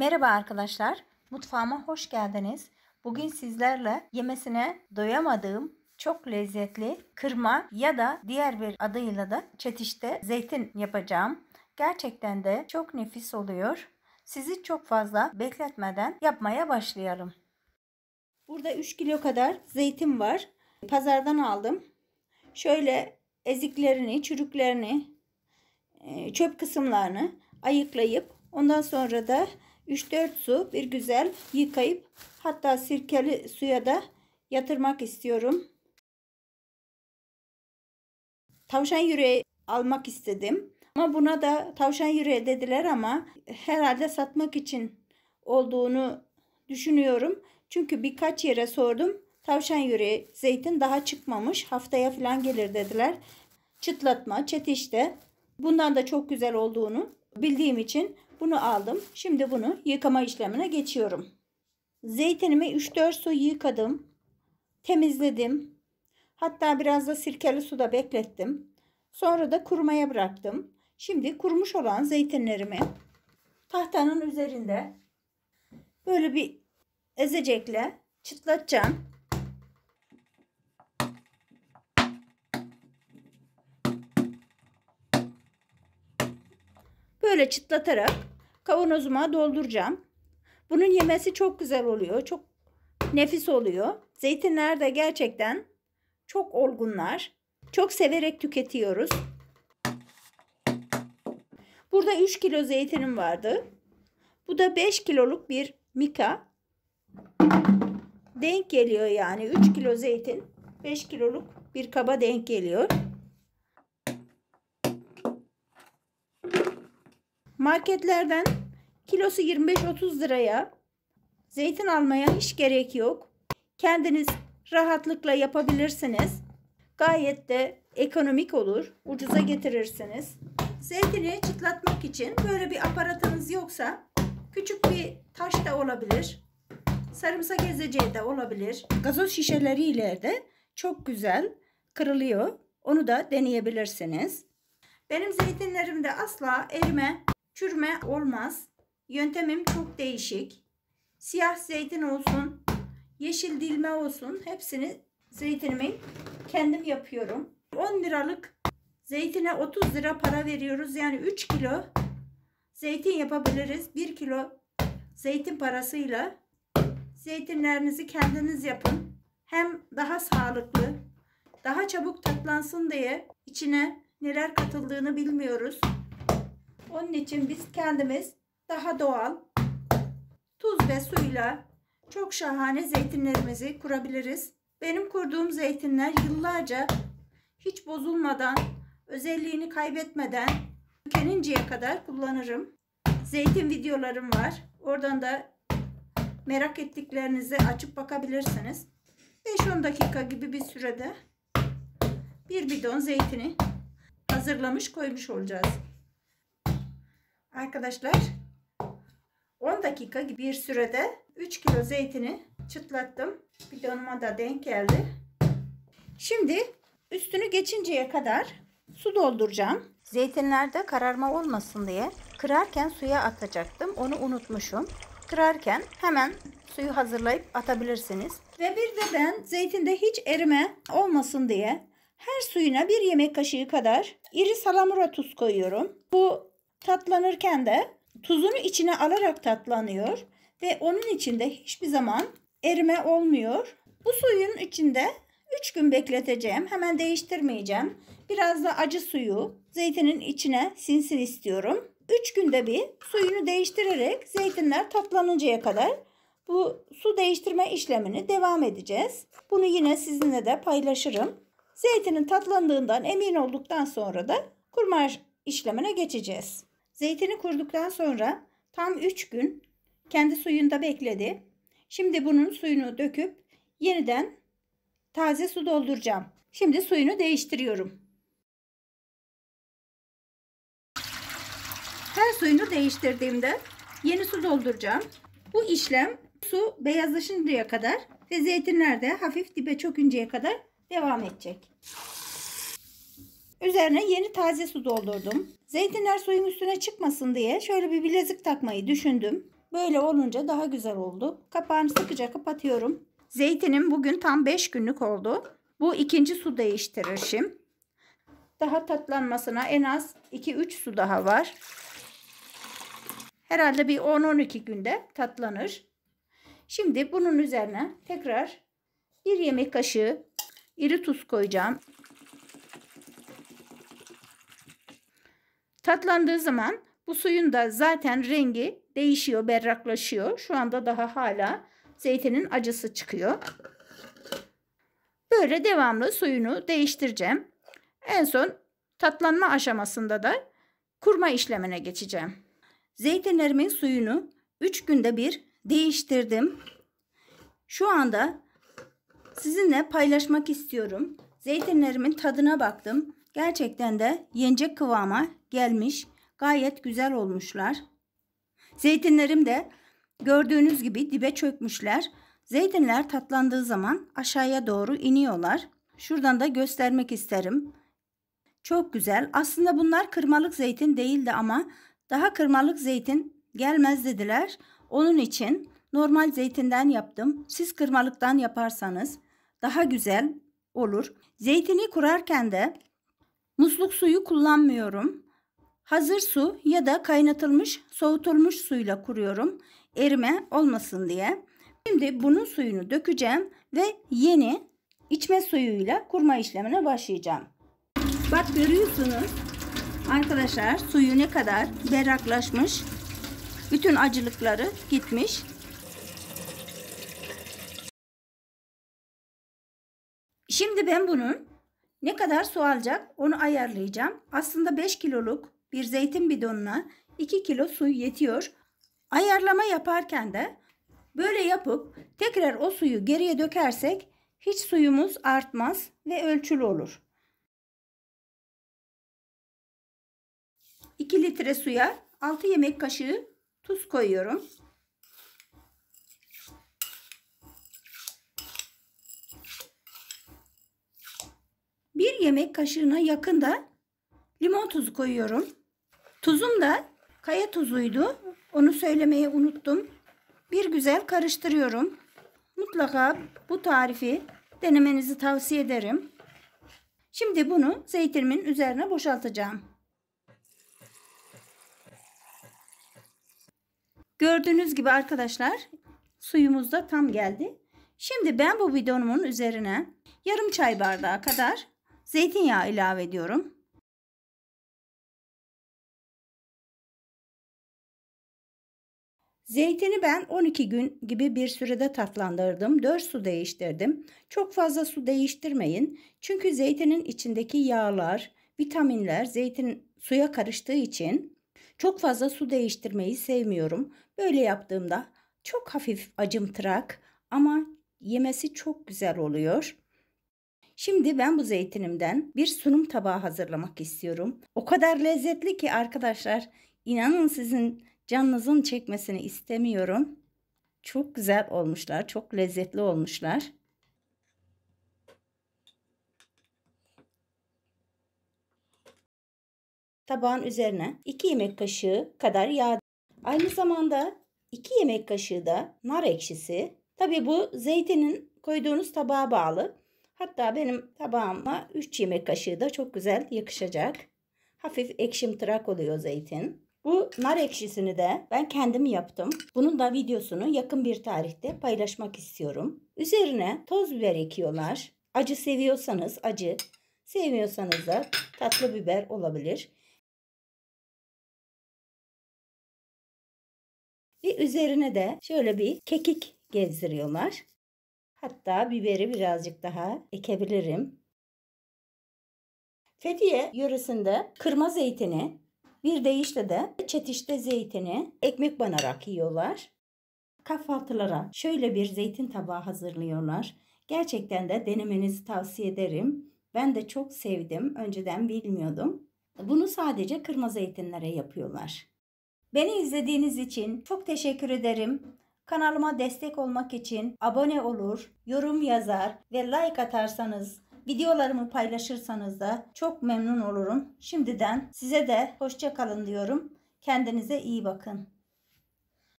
Merhaba arkadaşlar, mutfağıma hoş geldiniz. Bugün sizlerle yemesine doyamadığım çok lezzetli kırma ya da diğer bir adıyla da çetişte zeytin yapacağım. Gerçekten de çok nefis oluyor. Sizi çok fazla bekletmeden yapmaya başlayalım. Burada 3 kilo kadar zeytin var. Pazardan aldım. Şöyle eziklerini, çürüklerini, e, çöp kısımlarını ayıklayıp ondan sonra da 3-4 su bir güzel yıkayıp hatta sirkeli suya da yatırmak istiyorum. Tavşan yüreği almak istedim. Ama buna da tavşan yüreği dediler ama herhalde satmak için olduğunu düşünüyorum. Çünkü birkaç yere sordum. Tavşan yüreği zeytin daha çıkmamış. Haftaya falan gelir dediler. Çıtlatma, çetişte. Bundan da çok güzel olduğunu bildiğim için bunu aldım. Şimdi bunu yıkama işlemine geçiyorum. Zeytinimi 3-4 su yıkadım. Temizledim. Hatta biraz da sirkeli suda beklettim. Sonra da kurumaya bıraktım. Şimdi kurumuş olan zeytinlerimi tahtanın üzerinde böyle bir ezecekle çıtlatacağım. böyle çıtlatarak kavanozuma dolduracağım. Bunun yemesi çok güzel oluyor. Çok nefis oluyor. Zeytinler de gerçekten çok olgunlar. Çok severek tüketiyoruz. Burada 3 kilo zeytinim vardı. Bu da 5 kiloluk bir mika. Denk geliyor yani 3 kilo zeytin 5 kiloluk bir kaba denk geliyor. Marketlerden kilosu 25-30 liraya zeytin almaya hiç gerek yok. Kendiniz rahatlıkla yapabilirsiniz. Gayet de ekonomik olur. Ucuza getirirsiniz. Zeytini çıtlatmak için böyle bir aparatınız yoksa küçük bir taş da olabilir. Sarımsak ezeceği de olabilir. Gazoz şişeleriyle de çok güzel kırılıyor. Onu da deneyebilirsiniz. Benim zeytinlerimde asla erime çürüme olmaz. Yöntemim çok değişik. Siyah zeytin olsun, yeşil dilme olsun hepsini zeytinimi kendim yapıyorum. 10 liralık zeytine 30 lira para veriyoruz. Yani 3 kilo zeytin yapabiliriz. 1 kilo zeytin parasıyla zeytinlerinizi kendiniz yapın. Hem daha sağlıklı, daha çabuk tatlansın diye içine neler katıldığını bilmiyoruz. Onun için biz kendimiz daha doğal tuz ve suyla çok şahane zeytinlerimizi kurabiliriz. Benim kurduğum zeytinler yıllarca hiç bozulmadan, özelliğini kaybetmeden tükeninceye kadar kullanırım. Zeytin videolarım var. Oradan da merak ettiklerinizi açıp bakabilirsiniz. 5-10 dakika gibi bir sürede bir bidon zeytini hazırlamış koymuş olacağız. Arkadaşlar 10 dakika gibi bir sürede 3 kilo zeytini çıtlattım. Bidonuma da denk geldi. Şimdi üstünü geçinceye kadar su dolduracağım. Zeytinlerde kararma olmasın diye kırarken suya atacaktım. Onu unutmuşum. Kırarken hemen suyu hazırlayıp atabilirsiniz. Ve bir de ben zeytinde hiç erime olmasın diye her suyuna bir yemek kaşığı kadar iri salamura tuz koyuyorum. Bu Tatlanırken de tuzunu içine alarak tatlanıyor ve onun içinde hiçbir zaman erime olmuyor. Bu suyun içinde 3 gün bekleteceğim. Hemen değiştirmeyeceğim. Biraz da acı suyu zeytinin içine sinsin istiyorum. 3 günde bir suyunu değiştirerek zeytinler tatlanıncaya kadar bu su değiştirme işlemini devam edeceğiz. Bunu yine sizinle de paylaşırım. Zeytinin tatlandığından emin olduktan sonra da kurma işlemine geçeceğiz. Zeytini kurduktan sonra tam 3 gün kendi suyunda bekledi. Şimdi bunun suyunu döküp yeniden taze su dolduracağım. Şimdi suyunu değiştiriyorum. Her suyunu değiştirdiğimde yeni su dolduracağım. Bu işlem su beyazlaşıncaya kadar ve zeytinler de hafif dibe çökünceye kadar devam edecek. Üzerine yeni taze su doldurdum. Zeytinler suyun üstüne çıkmasın diye şöyle bir bilezik takmayı düşündüm. Böyle olunca daha güzel oldu. Kapağını sıkıca kapatıyorum. Zeytinim bugün tam 5 günlük oldu. Bu ikinci su değiştirişim. Daha tatlanmasına en az 2-3 su daha var. Herhalde bir 10-12 günde tatlanır. Şimdi bunun üzerine tekrar bir yemek kaşığı iri tuz koyacağım. Tatlandığı zaman bu suyun da zaten rengi değişiyor, berraklaşıyor. Şu anda daha hala zeytinin acısı çıkıyor. Böyle devamlı suyunu değiştireceğim. En son tatlanma aşamasında da kurma işlemine geçeceğim. Zeytinlerimin suyunu 3 günde bir değiştirdim. Şu anda sizinle paylaşmak istiyorum. Zeytinlerimin tadına baktım. Gerçekten de yenecek kıvama gelmiş. Gayet güzel olmuşlar. Zeytinlerim de gördüğünüz gibi dibe çökmüşler. Zeytinler tatlandığı zaman aşağıya doğru iniyorlar. Şuradan da göstermek isterim. Çok güzel. Aslında bunlar kırmalık zeytin değildi ama daha kırmalık zeytin gelmez dediler. Onun için normal zeytinden yaptım. Siz kırmalıktan yaparsanız daha güzel olur. Zeytini kurarken de Musluk suyu kullanmıyorum. Hazır su ya da kaynatılmış soğutulmuş suyla kuruyorum. Erime olmasın diye. Şimdi bunun suyunu dökeceğim ve yeni içme suyuyla kurma işlemine başlayacağım. Bak görüyorsunuz arkadaşlar suyu ne kadar berraklaşmış. Bütün acılıkları gitmiş. Şimdi ben bunun ne kadar su alacak onu ayarlayacağım. Aslında 5 kiloluk bir zeytin bidonuna 2 kilo su yetiyor. Ayarlama yaparken de böyle yapıp tekrar o suyu geriye dökersek hiç suyumuz artmaz ve ölçülü olur. 2 litre suya 6 yemek kaşığı tuz koyuyorum. 1 yemek kaşığına yakın da limon tuzu koyuyorum. Tuzum da kaya tuzuydu. Onu söylemeyi unuttum. Bir güzel karıştırıyorum. Mutlaka bu tarifi denemenizi tavsiye ederim. Şimdi bunu zeytinimin üzerine boşaltacağım. Gördüğünüz gibi arkadaşlar suyumuz da tam geldi. Şimdi ben bu bidonumun üzerine yarım çay bardağı kadar zeytinyağı ilave ediyorum. Zeytini ben 12 gün gibi bir sürede tatlandırdım. 4 su değiştirdim. Çok fazla su değiştirmeyin. Çünkü zeytinin içindeki yağlar, vitaminler zeytin suya karıştığı için çok fazla su değiştirmeyi sevmiyorum. Böyle yaptığımda çok hafif acımtırak ama yemesi çok güzel oluyor. Şimdi ben bu zeytinimden bir sunum tabağı hazırlamak istiyorum. O kadar lezzetli ki arkadaşlar inanın sizin canınızın çekmesini istemiyorum. Çok güzel olmuşlar, çok lezzetli olmuşlar. Tabağın üzerine 2 yemek kaşığı kadar yağ. Aynı zamanda 2 yemek kaşığı da nar ekşisi. Tabi bu zeytinin koyduğunuz tabağa bağlı. Hatta benim tabağıma 3 yemek kaşığı da çok güzel yakışacak. Hafif ekşimtırak oluyor zeytin. Bu nar ekşisini de ben kendim yaptım. Bunun da videosunu yakın bir tarihte paylaşmak istiyorum. Üzerine toz biber ekiyorlar. Acı seviyorsanız acı, sevmiyorsanız da tatlı biber olabilir. Ve üzerine de şöyle bir kekik gezdiriyorlar. Hatta biberi birazcık daha ekebilirim. Fethiye yöresinde kırma zeytini, bir deyişle de çetişte zeytini ekmek banarak yiyorlar. Kahvaltılara şöyle bir zeytin tabağı hazırlıyorlar. Gerçekten de denemenizi tavsiye ederim. Ben de çok sevdim. Önceden bilmiyordum. Bunu sadece kırma zeytinlere yapıyorlar. Beni izlediğiniz için çok teşekkür ederim. Kanalıma destek olmak için abone olur, yorum yazar ve like atarsanız, videolarımı paylaşırsanız da çok memnun olurum. Şimdiden size de hoşça kalın diyorum. Kendinize iyi bakın.